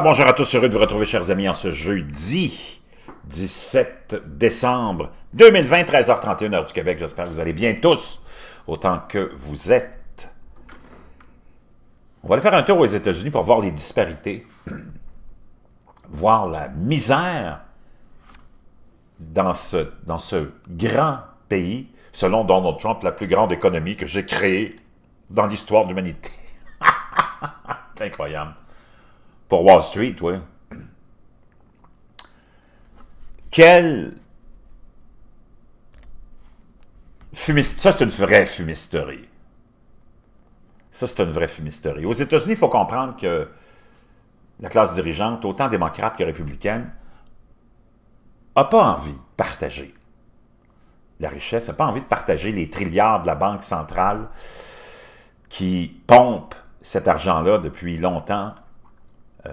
bonjour à tous, heureux de vous retrouver chers amis en ce jeudi 17 décembre 2020, 13h31 heure du Québec. J'espère que vous allez bien tous, autant que vous êtes. On va aller faire un tour aux États-Unis pour voir les disparités, voir la misère dans ce, dans ce grand pays, selon Donald Trump, la plus grande économie que j'ai créée dans l'histoire de l'humanité. C'est incroyable pour Wall Street, oui. Quelle ça c'est une vraie fumisterie. Ça c'est une vraie fumisterie. Aux États-Unis, il faut comprendre que la classe dirigeante, autant démocrate que républicaine, n'a pas envie de partager la richesse, n'a pas envie de partager les trilliards de la Banque centrale qui pompe cet argent-là depuis longtemps euh,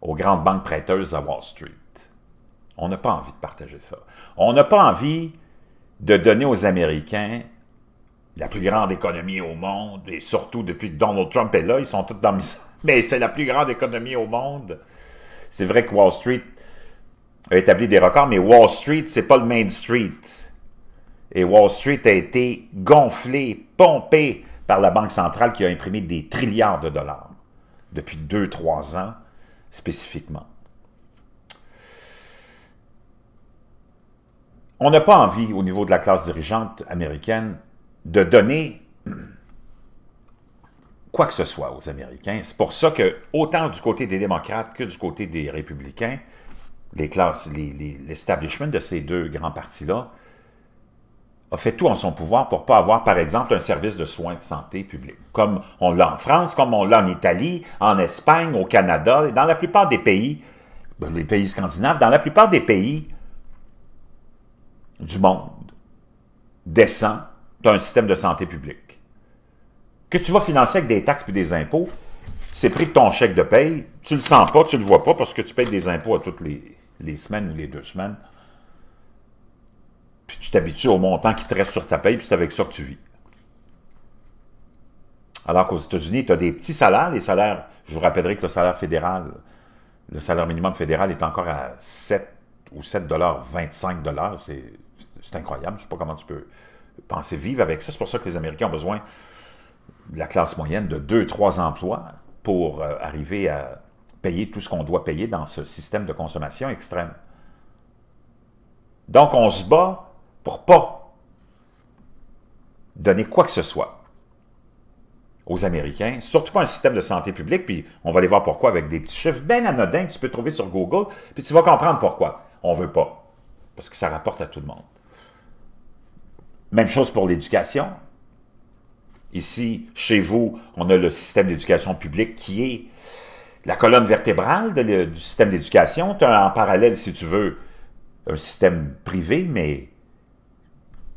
aux grandes banques prêteuses à Wall Street. On n'a pas envie de partager ça. On n'a pas envie de donner aux Américains la plus grande économie au monde, et surtout depuis que Donald Trump est là, ils sont tous dans mes... Mais c'est la plus grande économie au monde. C'est vrai que Wall Street a établi des records, mais Wall Street, ce n'est pas le Main Street. Et Wall Street a été gonflé, pompé par la Banque centrale qui a imprimé des trilliards de dollars depuis 2-3 ans spécifiquement. On n'a pas envie, au niveau de la classe dirigeante américaine, de donner quoi que ce soit aux Américains. C'est pour ça que, autant du côté des démocrates que du côté des républicains, les classes, l'establishment de ces deux grands partis-là a fait tout en son pouvoir pour pas avoir, par exemple, un service de soins de santé public, comme on l'a en France, comme on l'a en Italie, en Espagne, au Canada, et dans la plupart des pays, ben, les pays scandinaves, dans la plupart des pays du monde descend tu as un système de santé publique que tu vas financer avec des taxes puis des impôts. C'est pris de ton chèque de paye, tu le sens pas, tu le vois pas parce que tu payes des impôts à toutes les semaines ou les deux semaines puis tu t'habitues au montant qui te reste sur ta paye, puis c'est avec ça que tu vis. Alors qu'aux États-Unis, tu as des petits salaires. Les salaires, je vous rappellerai que le salaire fédéral, le salaire minimum fédéral est encore à 7 ou 7 25 C'est incroyable. Je ne sais pas comment tu peux penser vivre avec ça. C'est pour ça que les Américains ont besoin de la classe moyenne de 2-3 emplois pour euh, arriver à payer tout ce qu'on doit payer dans ce système de consommation extrême. Donc, on se bat pour pas donner quoi que ce soit aux Américains, surtout pas un système de santé publique, puis on va aller voir pourquoi avec des petits chiffres bien anodins que tu peux trouver sur Google, puis tu vas comprendre pourquoi on veut pas, parce que ça rapporte à tout le monde. Même chose pour l'éducation. Ici, chez vous, on a le système d'éducation publique qui est la colonne vertébrale du système d'éducation. Tu as en parallèle, si tu veux, un système privé, mais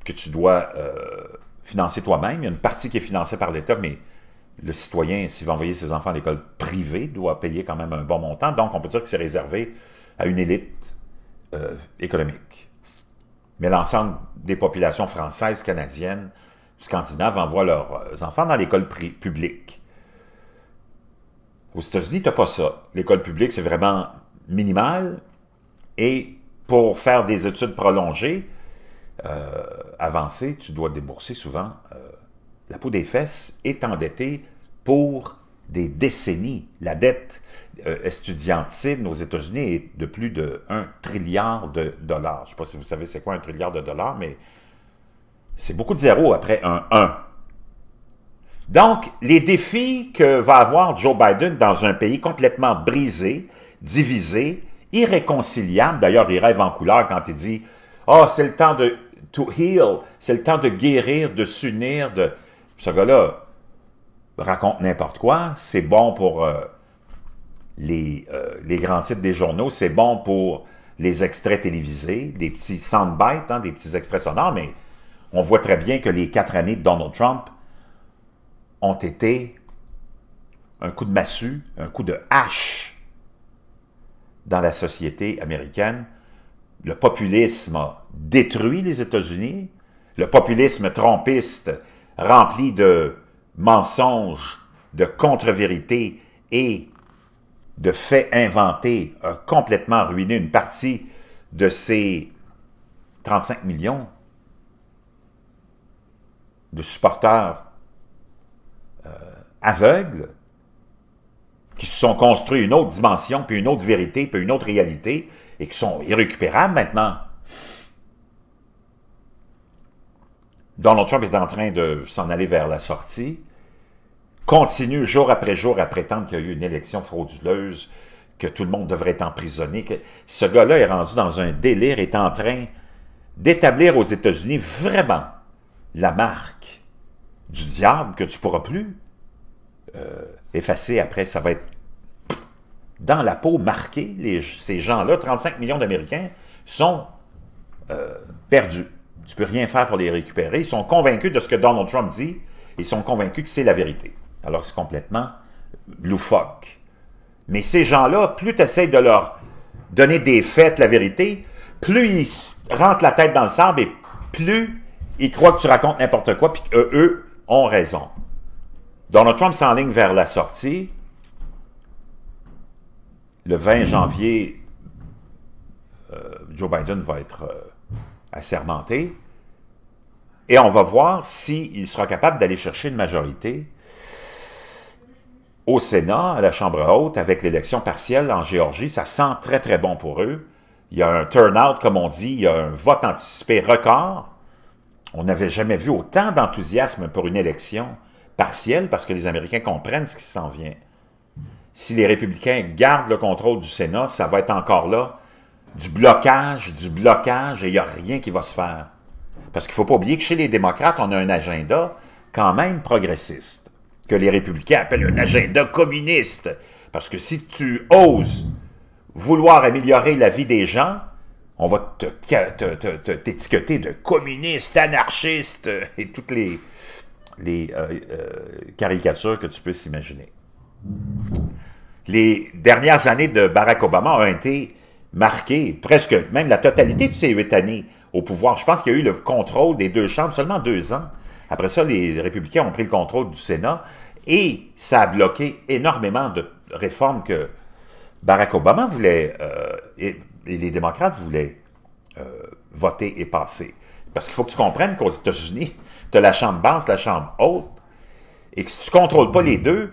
que tu dois euh, financer toi-même. Il y a une partie qui est financée par l'État, mais le citoyen, s'il va envoyer ses enfants à l'école privée, doit payer quand même un bon montant. Donc, on peut dire que c'est réservé à une élite euh, économique. Mais l'ensemble des populations françaises, canadiennes, scandinaves envoient leurs euh, enfants dans l'école publique. Aux États-Unis, tu n'as pas ça. L'école publique, c'est vraiment minimal. Et pour faire des études prolongées, euh, avancé, tu dois débourser souvent euh, la peau des fesses est endettée pour des décennies. La dette euh, aux États-Unis est de plus de 1 trilliard de dollars. Je ne sais pas si vous savez c'est quoi un trilliard de dollars, mais c'est beaucoup de zéros après un 1. Donc, les défis que va avoir Joe Biden dans un pays complètement brisé, divisé, irréconciliable, d'ailleurs, il rêve en couleur quand il dit « oh, c'est le temps de to heal. C'est le temps de guérir, de s'unir, de... Ce gars-là raconte n'importe quoi. C'est bon pour euh, euh, les, grands titres des journaux. C'est bon pour les extraits télévisés, des petits soundbites, hein, des petits extraits sonores. Mais on voit très bien que les quatre années de Donald Trump ont été un coup de massue, un coup de hache dans la société américaine le populisme a détruit les États-Unis, le populisme trompiste rempli de mensonges, de contre-vérités et de faits inventés a complètement ruiné une partie de ces 35 millions de supporters euh, aveugles qui se sont construits une autre dimension, puis une autre vérité, puis une autre réalité, et qui sont irrécupérables maintenant. Donald Trump est en train de s'en aller vers la sortie, continue jour après jour à prétendre qu'il y a eu une élection frauduleuse, que tout le monde devrait être emprisonné. Que ce gars-là est rendu dans un délire, est en train d'établir aux États-Unis vraiment la marque du diable que tu ne pourras plus euh, effacer après. Ça va être dans la peau marquée, ces gens-là, 35 millions d'Américains, sont euh, perdus. Tu ne peux rien faire pour les récupérer. Ils sont convaincus de ce que Donald Trump dit. Ils sont convaincus que c'est la vérité. Alors c'est complètement loufoque. Mais ces gens-là, plus tu essaies de leur donner des faits, la vérité, plus ils rentrent la tête dans le sable et plus ils croient que tu racontes n'importe quoi, puis qu'eux eux, ont raison. Donald Trump s'enligne vers la sortie le 20 janvier, euh, Joe Biden va être euh, assermenté. Et on va voir s'il sera capable d'aller chercher une majorité au Sénat, à la Chambre haute, avec l'élection partielle en Géorgie. Ça sent très, très bon pour eux. Il y a un turnout », comme on dit, il y a un vote anticipé record. On n'avait jamais vu autant d'enthousiasme pour une élection partielle parce que les Américains comprennent ce qui s'en vient si les républicains gardent le contrôle du Sénat, ça va être encore là du blocage, du blocage, et il n'y a rien qui va se faire. Parce qu'il ne faut pas oublier que chez les démocrates, on a un agenda quand même progressiste, que les républicains appellent un agenda communiste. Parce que si tu oses vouloir améliorer la vie des gens, on va t'étiqueter de communiste, anarchiste et toutes les, euh, euh, caricatures que tu peux imaginer les dernières années de Barack Obama ont été marquées, presque même la totalité de ces huit années au pouvoir. Je pense qu'il y a eu le contrôle des deux chambres seulement deux ans. Après ça, les républicains ont pris le contrôle du Sénat et ça a bloqué énormément de réformes que Barack Obama voulait euh, et, les démocrates voulaient euh, voter et passer. Parce qu'il faut que tu comprennes qu'aux États-Unis, tu as la chambre basse, la chambre haute, et que si tu ne contrôles pas les deux,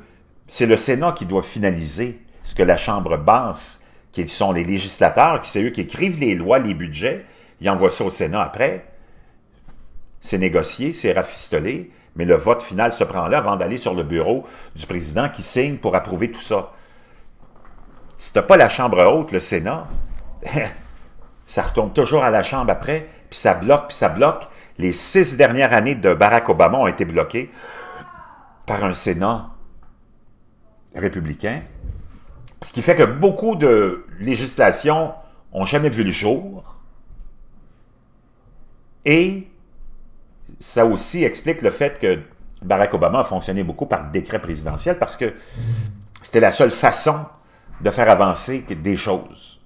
c'est le Sénat qui doit finaliser ce que la Chambre basse, qui sont les législateurs, qui c'est eux qui écrivent les lois, les budgets, ils envoient ça au Sénat après. C'est négocié, c'est rafistolé, mais le vote final se prend là avant d'aller sur le bureau du président qui signe pour approuver tout ça. Si pas la Chambre haute, le Sénat, ça retourne toujours à la Chambre après, puis ça bloque, puis ça bloque. Les six dernières années de Barack Obama ont été bloquées par un Sénat Républicains, ce qui fait que beaucoup de législations n'ont jamais vu le jour. Et ça aussi explique le fait que Barack Obama a fonctionné beaucoup par décret présidentiel parce que c'était la seule façon de faire avancer des choses.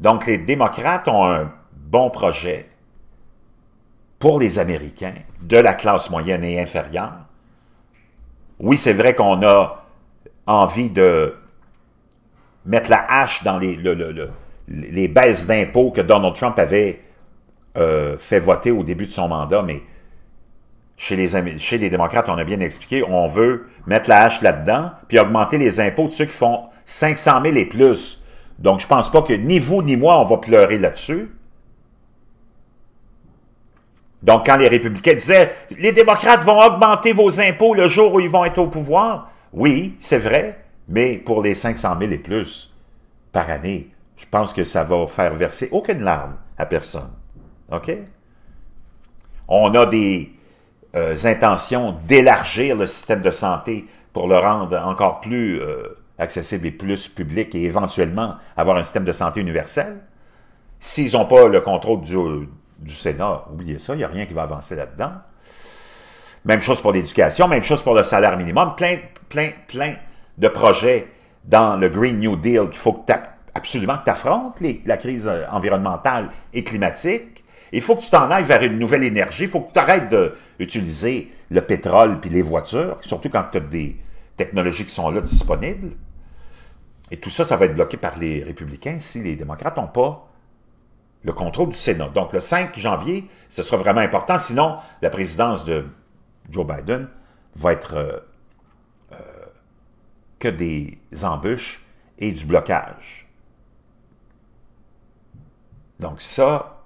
Donc les démocrates ont un bon projet pour les Américains de la classe moyenne et inférieure. Oui, c'est vrai qu'on a envie de mettre la hache dans les, les baisses d'impôts que Donald Trump avait euh, fait voter au début de son mandat, mais chez les, chez les démocrates, on a bien expliqué, on veut mettre la hache là-dedans, puis augmenter les impôts de ceux qui font 500 000 et plus. Donc, je pense pas que ni vous ni moi, on va pleurer là-dessus. Donc, quand les républicains disaient « Les démocrates vont augmenter vos impôts le jour où ils vont être au pouvoir », oui, c'est vrai, mais pour les 500 000 et plus par année, je pense que ça va faire verser aucune larme à personne. OK? On a des euh, intentions d'élargir le système de santé pour le rendre encore plus euh, accessible et plus public et éventuellement avoir un système de santé universel. S'ils n'ont pas le contrôle du, du Sénat, oubliez ça, il n'y a rien qui va avancer là-dedans. Même chose pour l'éducation, même chose pour le salaire minimum, plein, plein, plein de projets dans le Green New Deal qu'il faut que absolument que tu affrontes la crise euh, environnementale et climatique. Il faut que tu t'en ailles vers une nouvelle énergie. Il faut que tu arrêtes d'utiliser le pétrole puis les voitures, surtout quand tu as des technologies qui sont là disponibles. Et tout ça, ça va être bloqué par les républicains si les démocrates n'ont pas le contrôle du Sénat. Donc, le 5 janvier, ce sera vraiment important. Sinon, la présidence de Joe Biden va être euh, que des embûches et du blocage. Donc ça,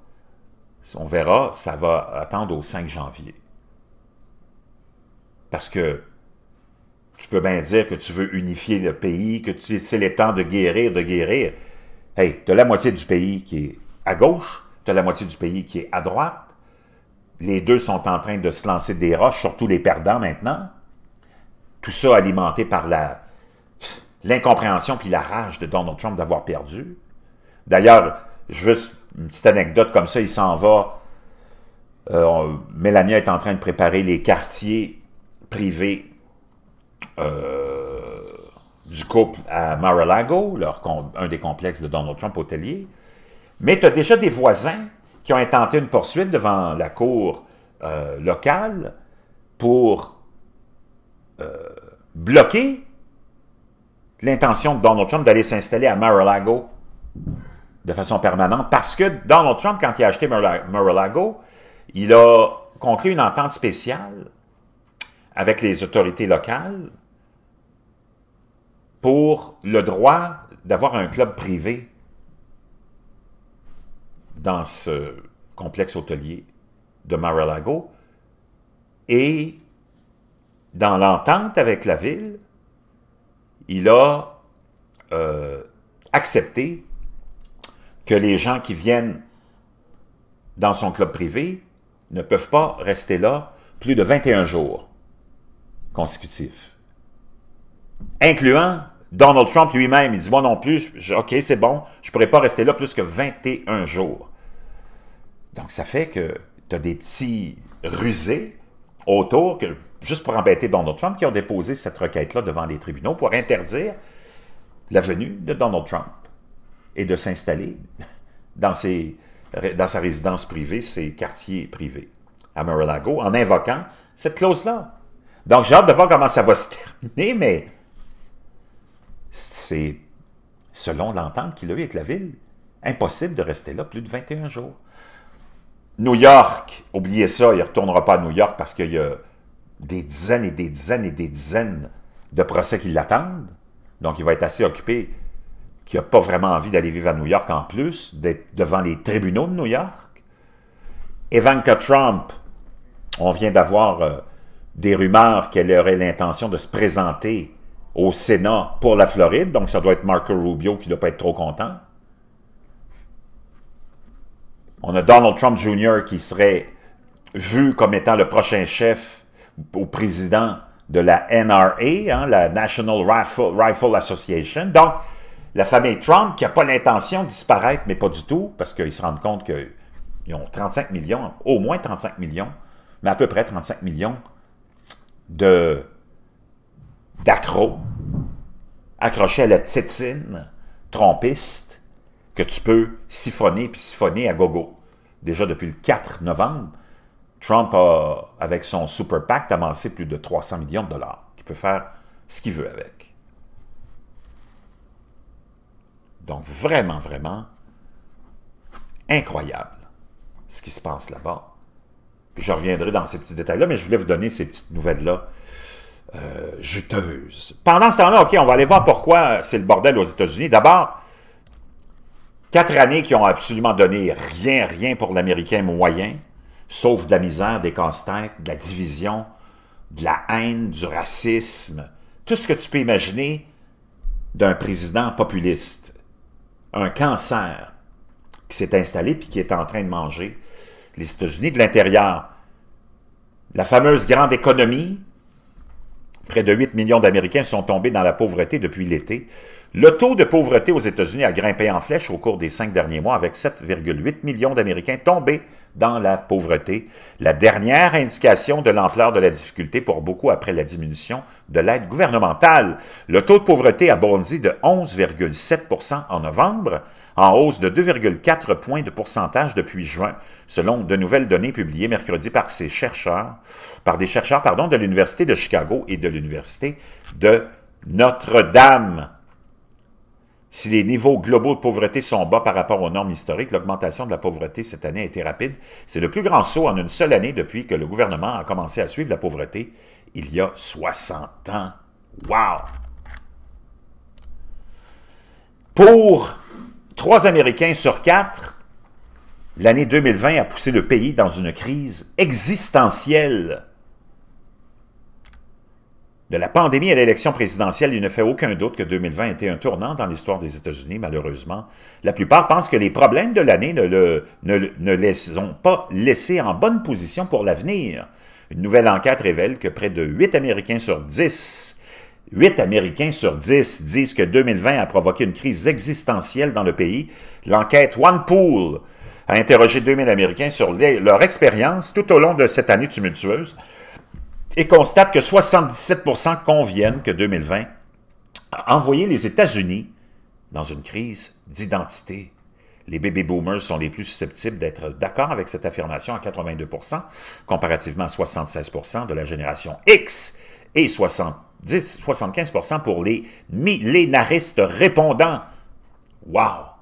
on verra, ça va attendre au 5 janvier. Parce que tu peux bien dire que tu veux unifier le pays, que c'est le temps de guérir, de guérir. Hey, tu as la moitié du pays qui est à gauche, tu as la moitié du pays qui est à droite. Les deux sont en train de se lancer des roches, surtout les perdants maintenant. Tout ça alimenté par la l'incompréhension puis la rage de Donald Trump d'avoir perdu. D'ailleurs, juste une petite anecdote comme ça, il s'en va. Euh, est en train de préparer les quartiers privés euh, du couple à Mar-a-Lago, un des complexes de Donald Trump hôtelier. Mais tu as déjà des voisins qui ont intenté une poursuite devant la cour euh, locale pour euh, bloquer l'intention de Donald Trump d'aller s'installer à Mar-a-Lago de façon permanente parce que Donald Trump, quand il a acheté Mar-a-Lago, il a conclu une entente spéciale avec les autorités locales pour le droit d'avoir un club privé dans ce complexe hôtelier de Mar-a-Lago. Et dans l'entente avec la ville, il a euh, accepté que les gens qui viennent dans son club privé ne peuvent pas rester là plus de 21 jours consécutifs, incluant Donald Trump lui-même. Il dit, moi non plus, OK, c'est bon, je ne pourrais pas rester là plus que 21 jours. Donc, ça fait que tu as des petits rusés autour que juste pour embêter Donald Trump, qui ont déposé cette requête-là devant les tribunaux pour interdire la venue de Donald Trump et de s'installer dans, dans sa résidence privée, ses quartiers privés à Mar-a-Lago, en invoquant cette clause-là. Donc, j'ai hâte de voir comment ça va se terminer, mais c'est, selon l'entente qu'il a eue avec la ville, impossible de rester là plus de 21 jours. New York, oubliez ça, il ne retournera pas à New York parce qu'il y a des dizaines et des dizaines et des dizaines de procès qui l'attendent. Donc, il va être assez occupé qui n'a pas vraiment envie d'aller vivre à New York en plus, d'être devant les tribunaux de New York. Ivanka Trump, on vient d'avoir euh, des rumeurs qu'elle aurait l'intention de se présenter au Sénat pour la Floride, donc ça doit être Marco Rubio qui ne doit pas être trop content. On a Donald Trump Jr. qui serait vu comme étant le prochain chef au président de la NRA, hein, la National Rifle, Association. Donc, la famille Trump qui n'a pas l'intention de disparaître, mais pas du tout, parce qu'ils se rendent compte qu'ils ont 35 millions, au moins 35 millions, mais à peu près 35 millions de d'accro accrochés à la tétine trompiste que tu peux siphonner puis siphonner à gogo. Déjà depuis le 4 novembre, Trump a, avec son super pacte, amassé plus de 300 millions de dollars. Il peut faire ce qu'il veut avec. Donc vraiment, vraiment, incroyable ce qui se passe là-bas. Je reviendrai dans ces petits détails-là, mais je voulais vous donner ces petites nouvelles-là euh, juteuses. Pendant ce temps-là, OK, on va aller voir pourquoi euh, c'est le bordel aux États-Unis. D'abord, quatre années qui ont absolument donné rien, rien pour l'Américain moyen sauf de la misère, des casse-têtes, de la division, de la haine, du racisme, tout ce que tu peux imaginer d'un président populiste, un cancer qui s'est installé puis qui est en train de manger les États-Unis de l'intérieur. La fameuse grande économie, près de 8 millions d'Américains sont tombés dans la pauvreté depuis l'été. Le taux de pauvreté aux États-Unis a grimpé en flèche au cours des cinq derniers mois avec 7,8 millions d'Américains tombés dans la pauvreté, la dernière indication de l'ampleur de la difficulté pour beaucoup après la diminution de l'aide gouvernementale. Le taux de pauvreté a bondi de 11,7 en novembre, en hausse de 2,4 points de pourcentage depuis juin, selon de nouvelles données publiées mercredi par ces chercheurs, par des chercheurs pardon, de l'Université de Chicago et de l'Université de Notre-Dame. Si les niveaux globaux de pauvreté sont bas par rapport aux normes historiques, l'augmentation de la pauvreté cette année a été rapide. C'est le plus grand saut en une seule année depuis que le gouvernement a commencé à suivre la pauvreté il y a 60 ans. Wow! Pour trois Américains sur quatre, l'année 2020 a poussé le pays dans une crise existentielle. De la pandémie à l'élection présidentielle, il ne fait aucun doute que 2020 a été un tournant dans l'histoire des États-Unis, malheureusement. La plupart pensent que les problèmes de l'année ne, le, ne, les ont pas laissés en bonne position pour l'avenir. Une nouvelle enquête révèle que près de 8 Américains sur 10 8 Américains sur 10 disent que 2020 a provoqué une crise existentielle dans le pays. L'enquête One Pool a interrogé 2000 Américains sur leur expérience tout au long de cette année tumultueuse et constate que 77 conviennent que 2020 a envoyé les États-Unis dans une crise d'identité. Les baby boomers sont les plus susceptibles d'être d'accord avec cette affirmation à 82 comparativement à 76 de la génération X et 70, 75 pour les millénaristes répondants. Wow!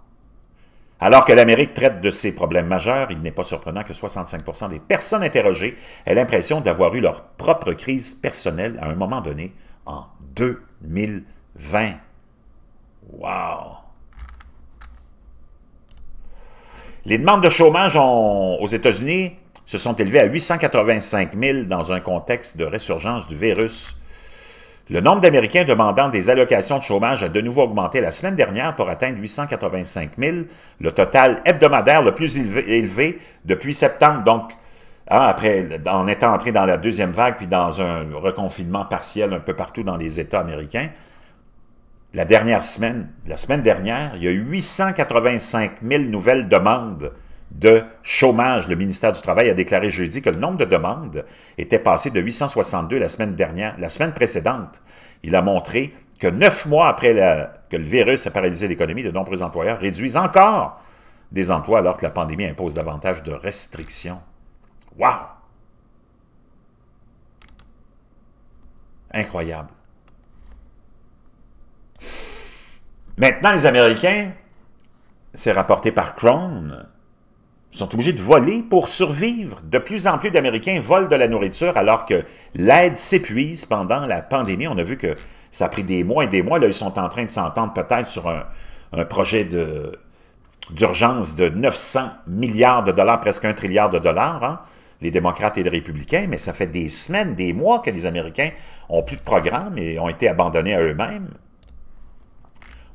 Alors que l'Amérique traite de ses problèmes majeurs, il n'est pas surprenant que 65 des personnes interrogées aient l'impression d'avoir eu leur propre crise personnelle à un moment donné en 2020. Wow! Les demandes de chômage aux États-Unis se sont élevées à 885 000 dans un contexte de résurgence du virus. Le nombre d'Américains demandant des allocations de chômage a de nouveau augmenté la semaine dernière pour atteindre 885 000, le total hebdomadaire le plus élevé, depuis septembre. Donc, hein, après, en étant entré dans la deuxième vague, puis dans un reconfinement partiel un peu partout dans les États américains, la dernière semaine, la semaine dernière, il y a eu 885 000 nouvelles demandes de chômage. Le ministère du Travail a déclaré jeudi que le nombre de demandes était passé de 862 la semaine dernière, la semaine précédente. Il a montré que neuf mois après que le virus a paralysé l'économie, de nombreux employeurs réduisent encore des emplois alors que la pandémie impose davantage de restrictions. Wow! Incroyable. Maintenant, les Américains, c'est rapporté par Crohn, sont obligés de voler pour survivre. De plus en plus d'Américains volent de la nourriture alors que l'aide s'épuise pendant la pandémie. On a vu que ça a pris des mois et des mois. Là, ils sont en train de s'entendre peut-être sur un, projet d'urgence de, 900 milliards de dollars, presque un trilliard de dollars, hein, les démocrates et les républicains, mais ça fait des semaines, des mois que les Américains ont plus de programme et ont été abandonnés à eux-mêmes.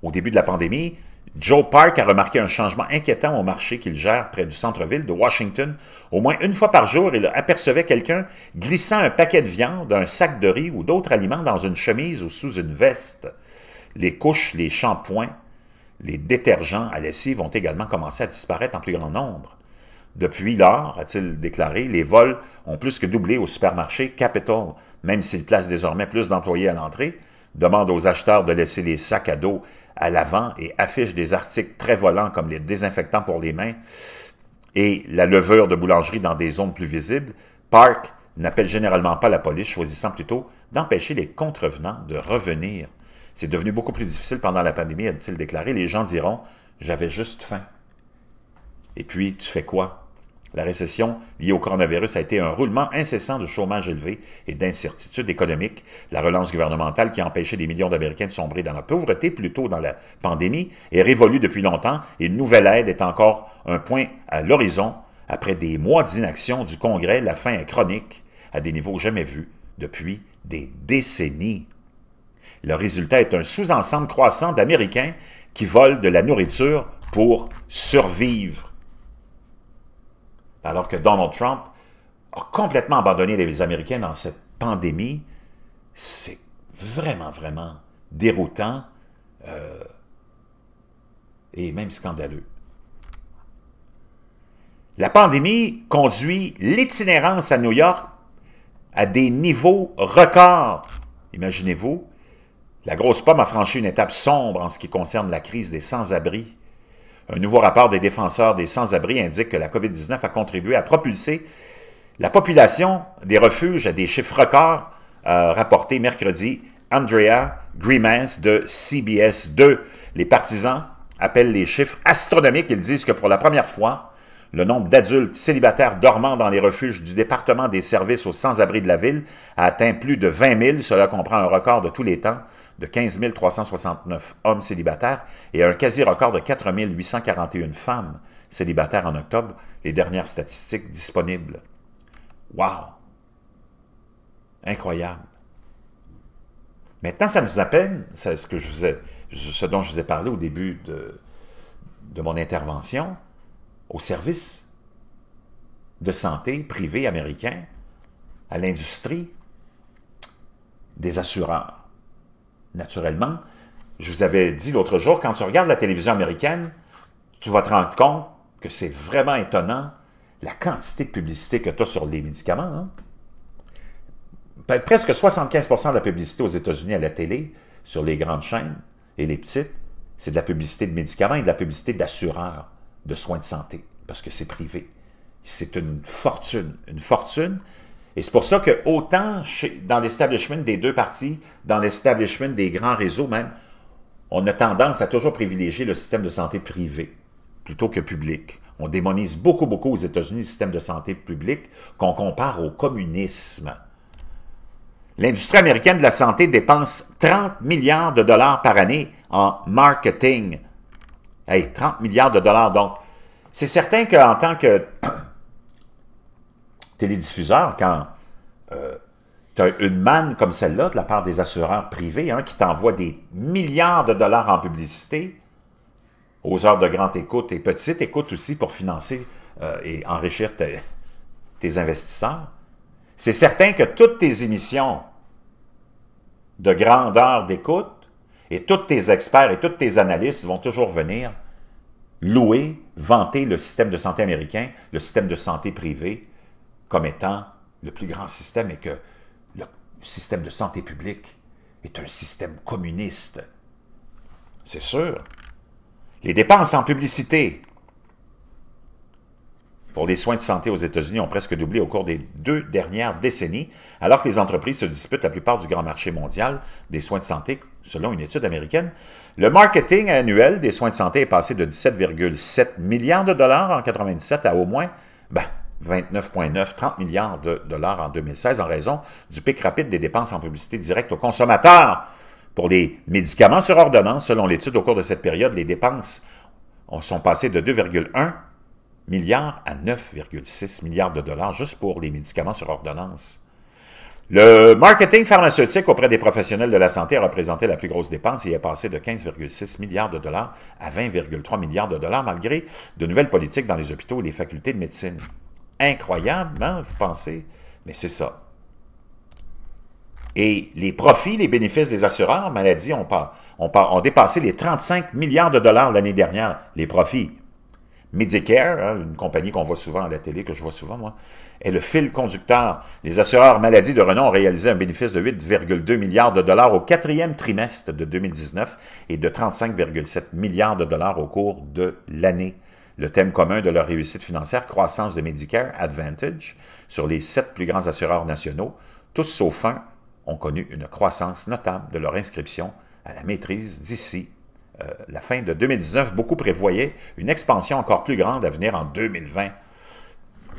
Au début de la pandémie, Joe Park a remarqué un changement inquiétant au marché qu'il gère près du centre-ville de Washington. Au moins une fois par jour, il apercevait quelqu'un glissant un paquet de viande, un sac de riz ou d'autres aliments dans une chemise ou sous une veste. Les couches, les shampoings, les détergents à lessive ont également commencé à disparaître en plus grand nombre. Depuis lors, a-t-il déclaré, les vols ont plus que doublé au supermarché Capital, même s'il place désormais plus d'employés à l'entrée demande aux acheteurs de laisser les sacs à dos à l'avant et affiche des articles très volants comme les désinfectants pour les mains et la levure de boulangerie dans des zones plus visibles, Park n'appelle généralement pas la police, choisissant plutôt d'empêcher les contrevenants de revenir. C'est devenu beaucoup plus difficile pendant la pandémie, a-t-il déclaré. Les gens diront J'avais juste faim. Et puis, tu fais quoi la récession liée au coronavirus a été un roulement incessant de chômage élevé et d'incertitudes économiques. La relance gouvernementale qui a empêché des millions d'Américains de sombrer dans la pauvreté plus tôt dans la pandémie est révolue depuis longtemps et une nouvelle aide est encore un point à l'horizon. Après des mois d'inaction du Congrès, la faim est chronique à des niveaux jamais vus depuis des décennies. Le résultat est un sous-ensemble croissant d'Américains qui volent de la nourriture pour survivre. Alors que Donald Trump a complètement abandonné les Américains dans cette pandémie. C'est vraiment, vraiment déroutant euh, et même scandaleux. La pandémie conduit l'itinérance à New York à des niveaux records. Imaginez-vous, la grosse pomme a franchi une étape sombre en ce qui concerne la crise des sans abris un nouveau rapport des défenseurs des sans-abri indique que la COVID-19 a contribué à propulser la population des refuges à des chiffres records euh, rapporté mercredi. Andrea Grimes de CBS 2. Les partisans appellent les chiffres astronomiques. Ils disent que pour la première fois, le nombre d'adultes célibataires dormant dans les refuges du département des services aux sans-abri de la ville a atteint plus de 20 000. Cela comprend un record de tous les temps de 15 369 hommes célibataires et un quasi-record de 4 841 femmes célibataires en octobre, les dernières statistiques disponibles. Wow! Incroyable. Maintenant, ça nous appelle, c'est ce, ce dont je vous ai parlé au début de, de mon intervention, au service de santé privé américain, à l'industrie des assureurs. Naturellement, je vous avais dit l'autre jour, quand tu regardes la télévision américaine, tu vas te rendre compte que c'est vraiment étonnant la quantité de publicité que tu as sur les médicaments. Hein. Presque 75 de la publicité aux États-Unis à la télé, sur les grandes chaînes et les petites, c'est de la publicité de médicaments et de la publicité d'assureurs de soins de santé, parce que c'est privé. C'est une fortune, une fortune. Et c'est pour ça que autant chez, dans l'establishment des deux parties, dans l'establishment des grands réseaux même, on a tendance à toujours privilégier le système de santé privé plutôt que public. On démonise beaucoup, beaucoup aux États-Unis le système de santé public qu'on compare au communisme. L'industrie américaine de la santé dépense 30 milliards de dollars par année en marketing, Hey, 30 milliards de dollars. Donc, c'est certain qu'en tant que télédiffuseur, quand euh, tu as une manne comme celle-là de la part des assureurs privés hein, qui t'envoient des milliards de dollars en publicité, aux heures de grande écoute et petite écoute aussi pour financer euh, et enrichir tes investisseurs, c'est certain que toutes tes émissions de grandeur d'écoute et tous tes experts et tous tes analystes vont toujours venir louer, vanter le système de santé américain, le système de santé privé, comme étant le plus grand système et que le système de santé publique est un système communiste. C'est sûr. Les dépenses en publicité, pour les soins de santé aux États-Unis ont presque doublé au cours des deux dernières décennies, alors que les entreprises se disputent la plupart du grand marché mondial des soins de santé, selon une étude américaine. Le marketing annuel des soins de santé est passé de 17,7 milliards de dollars en 1997 à au moins 29,9, ben, 30 milliards de dollars en 2016 en raison du pic rapide des dépenses en publicité directe aux consommateurs. Pour les médicaments sur ordonnance, selon l'étude au cours de cette période, les dépenses sont passées de 2,1 milliards à 9,6 milliards de dollars juste pour les médicaments sur ordonnance. Le marketing pharmaceutique auprès des professionnels de la santé a représenté la plus grosse dépense et est passé de 15,6 milliards de dollars à 20,3 milliards de dollars malgré de nouvelles politiques dans les hôpitaux et les facultés de médecine. Incroyable, hein, vous pensez? Mais c'est ça. Et les profits, les bénéfices des assureurs maladie ont dépassé les 35 milliards de dollars l'année dernière, les profits. Medicare, hein, une compagnie qu'on voit souvent à la télé, que je vois souvent, moi, est le fil conducteur. Les assureurs maladie de renom ont réalisé un bénéfice de 8,2 milliards de dollars au quatrième trimestre de 2019 et de 35,7 milliards de dollars au cours de l'année. Le thème commun de leur réussite financière, croissance de Medicare Advantage, sur les sept plus grands assureurs nationaux, tous sauf un, ont connu une croissance notable de leur inscription à la maîtrise d'ici euh, la fin de 2019, beaucoup prévoyaient une expansion encore plus grande à venir en 2020.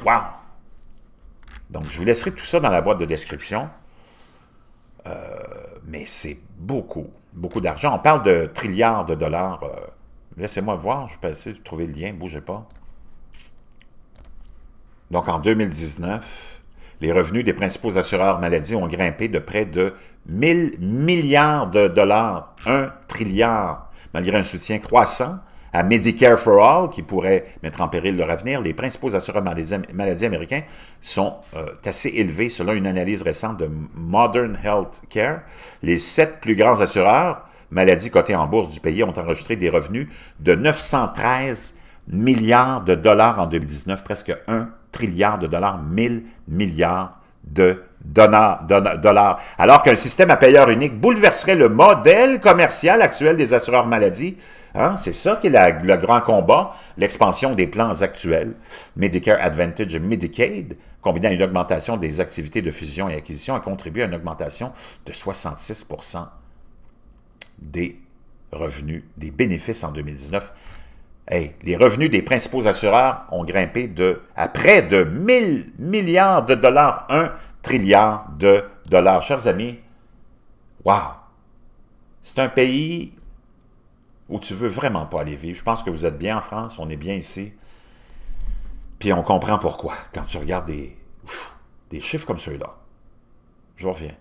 Wow! Donc, je vous laisserai tout ça dans la boîte de description. Euh, mais c'est beaucoup, beaucoup d'argent. On parle de trilliards de dollars. Euh, laissez-moi voir, je vais essayer de trouver le lien, bougez pas. Donc, en 2019, les revenus des principaux assureurs maladie ont grimpé de près de 1000 milliards de dollars, un trilliard Malgré un soutien croissant à Medicare for All, qui pourrait mettre en péril leur avenir, les principaux assureurs maladies, maladies américains sont euh, assez élevés. Selon une analyse récente de Modern Health Care, les sept plus grands assureurs maladies cotées en bourse du pays ont enregistré des revenus de 913 milliards de dollars en 2019, presque 1 trilliard de dollars, 1000 milliards de dollars dollars, alors qu'un système à payeur unique bouleverserait le modèle commercial actuel des assureurs maladie. Hein, c'est ça qui est le grand combat, l'expansion des plans actuels, Medicare Advantage et Medicaid, combinant une augmentation des activités de fusion et acquisition, a contribué à une augmentation de 66 des revenus, des bénéfices en 2019. les revenus des principaux assureurs ont grimpé de à près de 1000 milliards de dollars, un trilliards de dollars. Chers amis, Waouh, C'est un pays où tu veux vraiment pas aller vivre. Je pense que vous êtes bien en France, on est bien ici. Puis on comprend pourquoi quand tu regardes des, des chiffres comme ceux-là. Je reviens.